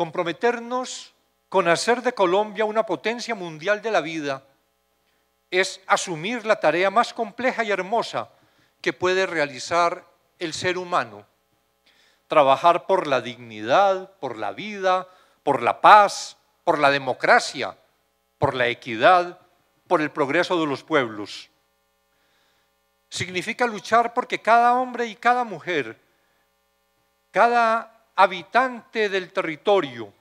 comprometernos con hacer de Colombia una potencia mundial de la vida es asumir la tarea más compleja y hermosa que puede realizar el ser humano. Trabajar por la dignidad, por la vida, por la paz, por la democracia, por la equidad, por el progreso de los pueblos. Significa luchar porque cada hombre y cada mujer, cada habitante del territorio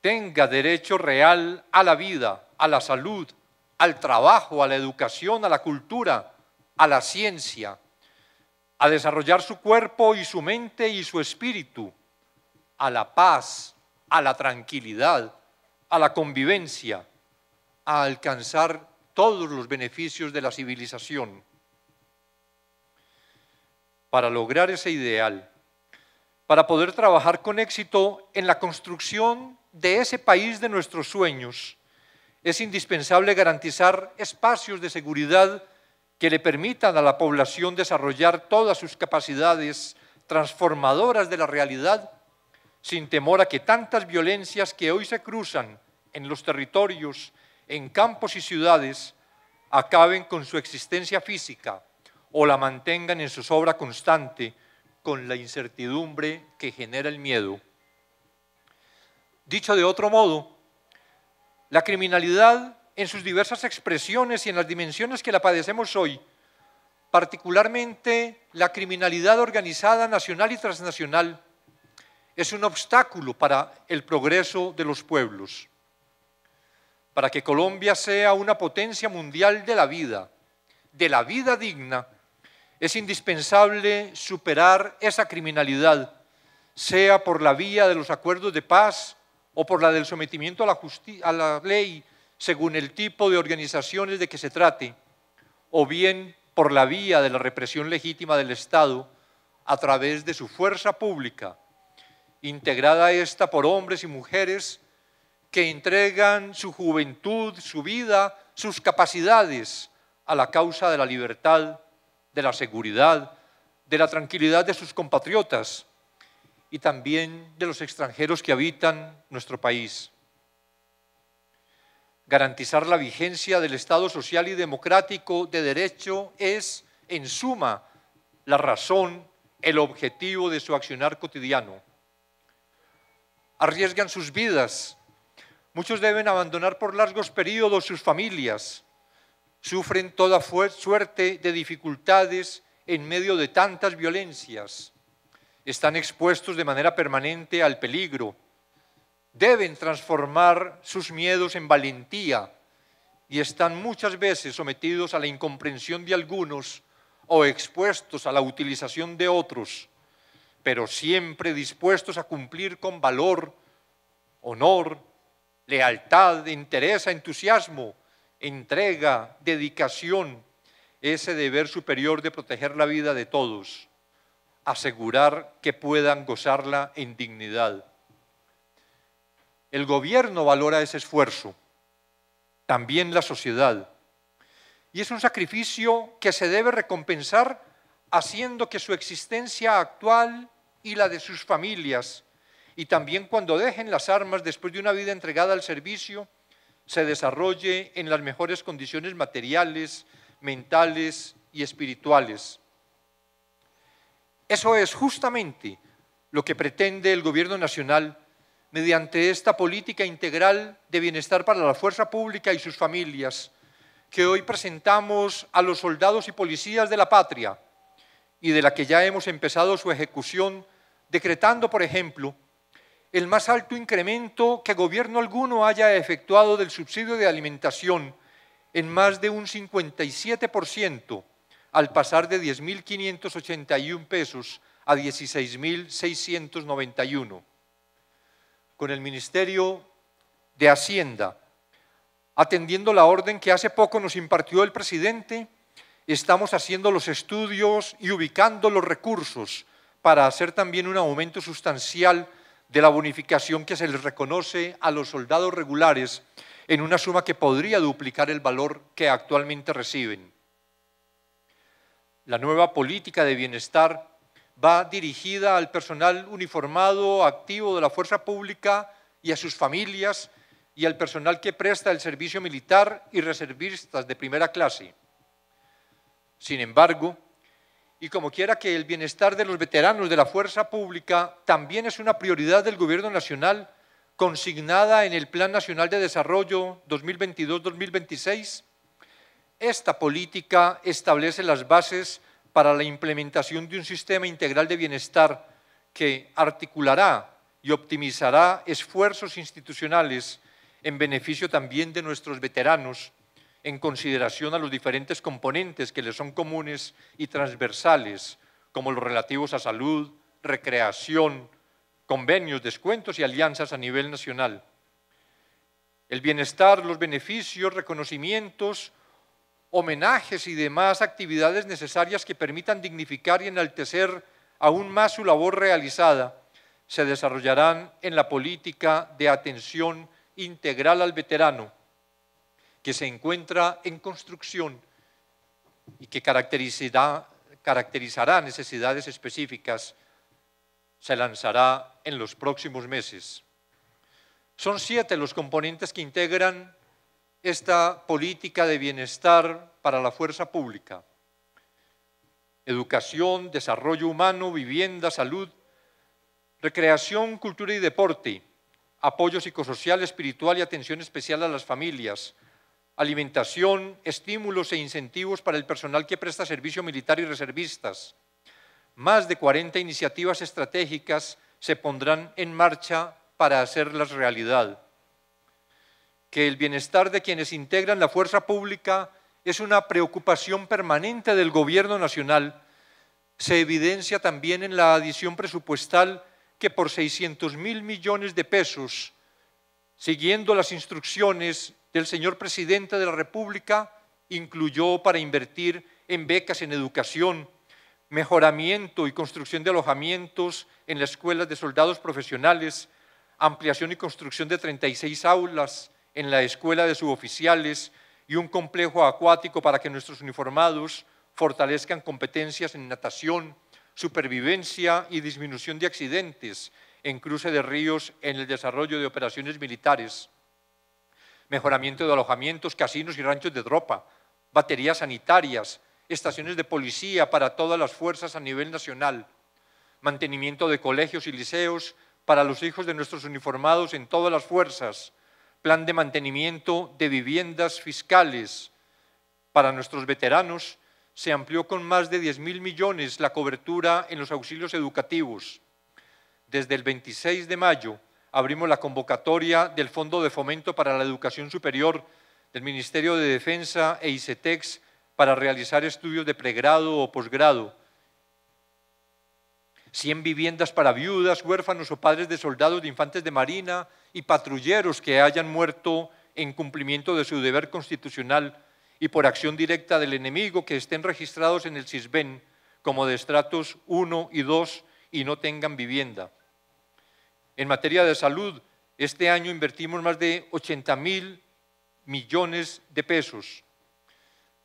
tenga derecho real a la vida, a la salud, al trabajo, a la educación, a la cultura, a la ciencia, a desarrollar su cuerpo y su mente y su espíritu, a la paz, a la tranquilidad, a la convivencia, a alcanzar todos los beneficios de la civilización. Para lograr ese ideal, para poder trabajar con éxito en la construcción de ese país de nuestros sueños, es indispensable garantizar espacios de seguridad que le permitan a la población desarrollar todas sus capacidades transformadoras de la realidad, sin temor a que tantas violencias que hoy se cruzan en los territorios, en campos y ciudades, acaben con su existencia física o la mantengan en su sobra constante con la incertidumbre que genera el miedo. Dicho de otro modo, la criminalidad en sus diversas expresiones y en las dimensiones que la padecemos hoy, particularmente la criminalidad organizada nacional y transnacional, es un obstáculo para el progreso de los pueblos. Para que Colombia sea una potencia mundial de la vida, de la vida digna, es indispensable superar esa criminalidad, sea por la vía de los acuerdos de paz o por la del sometimiento a la, ley, según el tipo de organizaciones de que se trate, o bien por la vía de la represión legítima del Estado a través de su fuerza pública, integrada esta por hombres y mujeres que entregan su juventud, su vida, sus capacidades a la causa de la libertad de la seguridad, de la tranquilidad de sus compatriotas y también de los extranjeros que habitan nuestro país. Garantizar la vigencia del Estado social y democrático de derecho es, en suma, la razón, el objetivo de su accionar cotidiano. Arriesgan sus vidas. Muchos deben abandonar por largos periodos sus familias, sufren toda suerte de dificultades en medio de tantas violencias, están expuestos de manera permanente al peligro, deben transformar sus miedos en valentía y están muchas veces sometidos a la incomprensión de algunos o expuestos a la utilización de otros, pero siempre dispuestos a cumplir con valor, honor, lealtad, interés, entusiasmo entrega, dedicación, ese deber superior de proteger la vida de todos, asegurar que puedan gozarla en dignidad. El gobierno valora ese esfuerzo, también la sociedad, y es un sacrificio que se debe recompensar haciendo que su existencia actual y la de sus familias, y también cuando dejen las armas después de una vida entregada al servicio, se desarrolle en las mejores condiciones materiales, mentales y espirituales. Eso es justamente lo que pretende el Gobierno Nacional mediante esta política integral de bienestar para la fuerza pública y sus familias que hoy presentamos a los soldados y policías de la patria y de la que ya hemos empezado su ejecución, decretando, por ejemplo, el más alto incremento que gobierno alguno haya efectuado del subsidio de alimentación en más de un 57%, al pasar de 10.581 pesos a 16.691. Con el Ministerio de Hacienda, atendiendo la orden que hace poco nos impartió el presidente, estamos haciendo los estudios y ubicando los recursos para hacer también un aumento sustancial de la bonificación que se les reconoce a los soldados regulares en una suma que podría duplicar el valor que actualmente reciben. La nueva política de bienestar va dirigida al personal uniformado, activo de la fuerza pública y a sus familias y al personal que presta el servicio militar y reservistas de primera clase. Sin embargo, y como quiera que el bienestar de los veteranos de la fuerza pública también es una prioridad del Gobierno Nacional consignada en el Plan Nacional de Desarrollo 2022-2026, esta política establece las bases para la implementación de un sistema integral de bienestar que articulará y optimizará esfuerzos institucionales en beneficio también de nuestros veteranos en consideración a los diferentes componentes que le son comunes y transversales, como los relativos a salud, recreación, convenios, descuentos y alianzas a nivel nacional. El bienestar, los beneficios, reconocimientos, homenajes y demás actividades necesarias que permitan dignificar y enaltecer aún más su labor realizada, se desarrollarán en la política de atención integral al veterano que se encuentra en construcción y que caracterizará, necesidades específicas, se lanzará en los próximos meses. Son siete los componentes que integran esta política de bienestar para la fuerza pública. Educación, desarrollo humano, vivienda, salud, recreación, cultura y deporte, apoyo psicosocial, espiritual y atención especial a las familias, alimentación, estímulos e incentivos para el personal que presta servicio militar y reservistas. Más de 40 iniciativas estratégicas se pondrán en marcha para hacerlas realidad. Que el bienestar de quienes integran la fuerza pública es una preocupación permanente del Gobierno Nacional se evidencia también en la adición presupuestal que por 600 mil millones de pesos, siguiendo las instrucciones del señor presidente de la República incluyó para invertir en becas en educación, mejoramiento y construcción de alojamientos en las escuelas de soldados profesionales, ampliación y construcción de 36 aulas en la escuela de suboficiales y un complejo acuático para que nuestros uniformados fortalezcan competencias en natación, supervivencia y disminución de accidentes en cruce de ríos en el desarrollo de operaciones militares mejoramiento de alojamientos, casinos y ranchos de tropa, baterías sanitarias, estaciones de policía para todas las fuerzas a nivel nacional, mantenimiento de colegios y liceos para los hijos de nuestros uniformados en todas las fuerzas, plan de mantenimiento de viviendas fiscales para nuestros veteranos, se amplió con más de 10 mil millones la cobertura en los auxilios educativos. Desde el 26 de mayo abrimos la convocatoria del Fondo de Fomento para la Educación Superior del Ministerio de Defensa e ICETEX para realizar estudios de pregrado o posgrado. 100 viviendas para viudas, huérfanos o padres de soldados, de infantes de marina y patrulleros que hayan muerto en cumplimiento de su deber constitucional y por acción directa del enemigo que estén registrados en el CISBEN como de estratos 1 y 2 y no tengan vivienda. En materia de salud, este año invertimos más de 80 mil millones de pesos.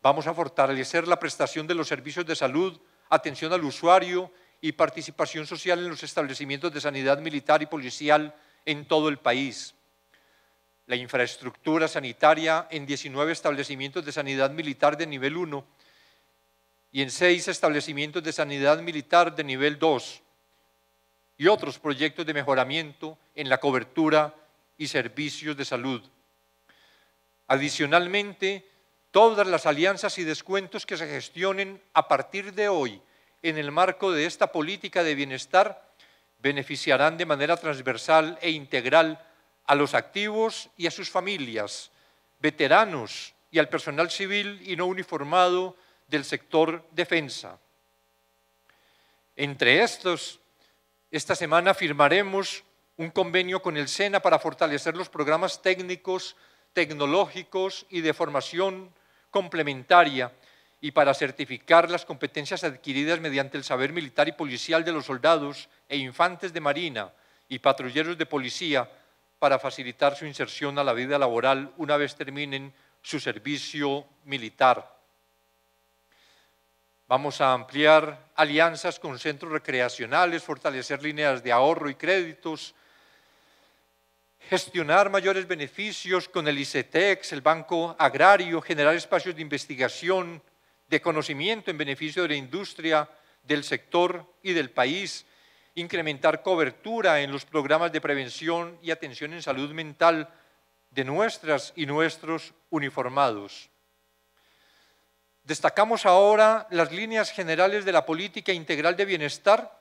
Vamos a fortalecer la prestación de los servicios de salud, atención al usuario y participación social en los establecimientos de sanidad militar y policial en todo el país. La infraestructura sanitaria en 19 establecimientos de sanidad militar de nivel 1 y en 6 establecimientos de sanidad militar de nivel 2 y otros proyectos de mejoramiento en la cobertura y servicios de salud. Adicionalmente, todas las alianzas y descuentos que se gestionen a partir de hoy en el marco de esta política de bienestar beneficiarán de manera transversal e integral a los activos y a sus familias, veteranos y al personal civil y no uniformado del sector defensa. Entre estos esta semana firmaremos un convenio con el SENA para fortalecer los programas técnicos, tecnológicos y de formación complementaria y para certificar las competencias adquiridas mediante el saber militar y policial de los soldados e infantes de marina y patrulleros de policía para facilitar su inserción a la vida laboral una vez terminen su servicio militar. Vamos a ampliar alianzas con centros recreacionales, fortalecer líneas de ahorro y créditos, gestionar mayores beneficios con el ICETEX, el Banco Agrario, generar espacios de investigación, de conocimiento en beneficio de la industria, del sector y del país, incrementar cobertura en los programas de prevención y atención en salud mental de nuestras y nuestros uniformados. Destacamos ahora las líneas generales de la política integral de bienestar,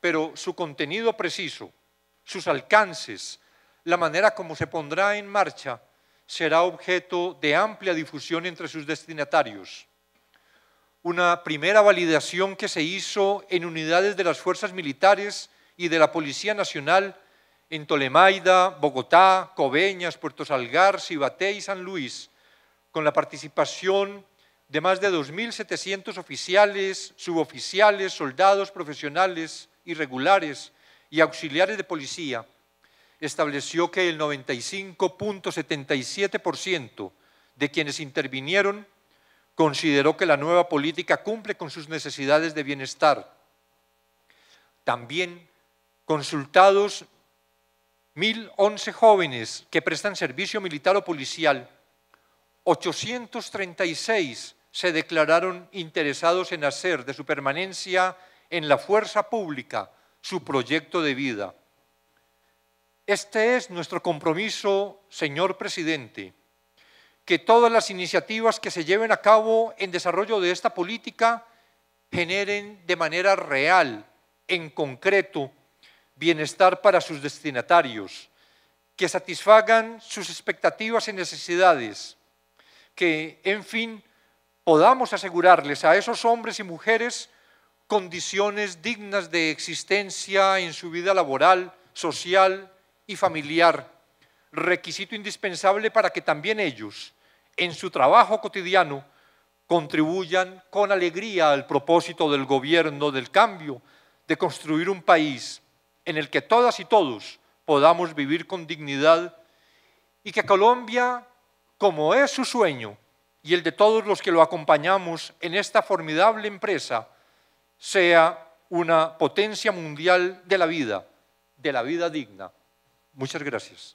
pero su contenido preciso, sus alcances, la manera como se pondrá en marcha, será objeto de amplia difusión entre sus destinatarios. Una primera validación que se hizo en unidades de las fuerzas militares y de la Policía Nacional en Tolemaida, Bogotá, Coveñas, Puerto Salgar, Cibaté y San Luis, con la participación de más de 2.700 oficiales, suboficiales, soldados profesionales irregulares y auxiliares de policía, estableció que el 95.77% de quienes intervinieron consideró que la nueva política cumple con sus necesidades de bienestar. También consultados 1.011 jóvenes que prestan servicio militar o policial, 836 se declararon interesados en hacer de su permanencia en la fuerza pública su proyecto de vida. Este es nuestro compromiso, señor presidente, que todas las iniciativas que se lleven a cabo en desarrollo de esta política generen de manera real, en concreto, bienestar para sus destinatarios, que satisfagan sus expectativas y necesidades, que, en fin, podamos asegurarles a esos hombres y mujeres condiciones dignas de existencia en su vida laboral, social y familiar, requisito indispensable para que también ellos, en su trabajo cotidiano, contribuyan con alegría al propósito del gobierno del cambio, de construir un país en el que todas y todos podamos vivir con dignidad y que Colombia, como es su sueño, y el de todos los que lo acompañamos en esta formidable empresa sea una potencia mundial de la vida, de la vida digna. Muchas gracias.